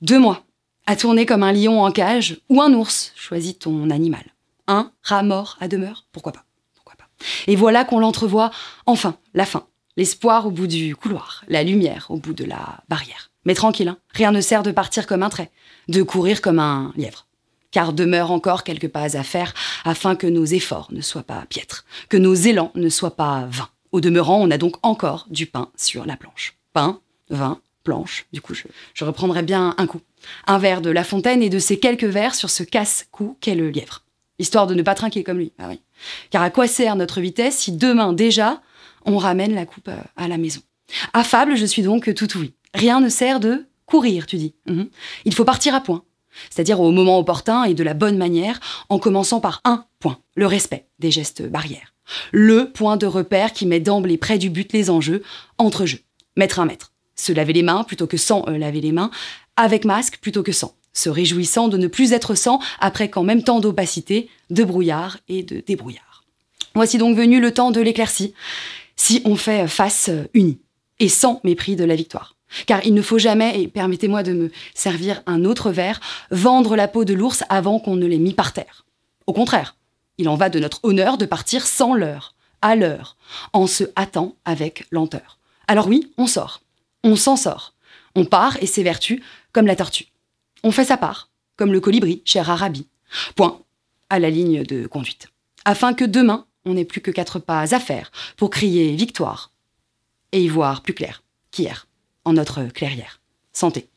Deux mois, à tourner comme un lion en cage ou un ours, choisis ton animal. Un rat mort à demeure, pourquoi pas, pas. Et voilà qu'on l'entrevoit enfin, la fin. L'espoir au bout du couloir, la lumière au bout de la barrière. Mais tranquille, hein. rien ne sert de partir comme un trait, de courir comme un lièvre car demeure encore quelques pas à faire afin que nos efforts ne soient pas piètres, que nos élans ne soient pas vains. Au demeurant, on a donc encore du pain sur la planche. Pain, vin, du coup, je, reprendrai bien un coup. Un verre de La Fontaine et de ses quelques vers sur ce casse-cou qu'est le lièvre. Histoire de ne pas trinquer comme lui. Ah Car à quoi sert notre vitesse si demain déjà on ramène la coupe euh, à la maison Affable, je suis donc tout ouïe. Rien ne sert de courir, tu dis. Mhm. Il faut partir à point. C'est-à-dire au moment opportun et de la bonne manière, en commençant par un point, le respect des gestes barrières. Le point de repère qui met d'emblée près du but les enjeux, entre jeux. Mettre un mètre se laver les mains plutôt que sans euh, laver les mains, avec masque plutôt que sans, se réjouissant de ne plus être sans après qu'en même temps d'opacité, de brouillard et de débrouillard. Voici donc venu le temps de l'éclaircie, si on fait face euh, unie et sans mépris de la victoire. Car il ne faut jamais, et permettez-moi de me servir un autre verre, vendre la peau de l'ours avant qu'on ne l'ait mis par terre. Au contraire, il en va de notre honneur de partir sans l'heure, à l'heure, en se hâtant avec lenteur. Alors oui, on sort. On s'en sort. On part et s'évertue comme la tortue. On fait sa part, comme le colibri, cher Arabi. Point à la ligne de conduite. Afin que demain, on n'ait plus que quatre pas à faire pour crier victoire et y voir plus clair qu'hier, en notre clairière. Santé.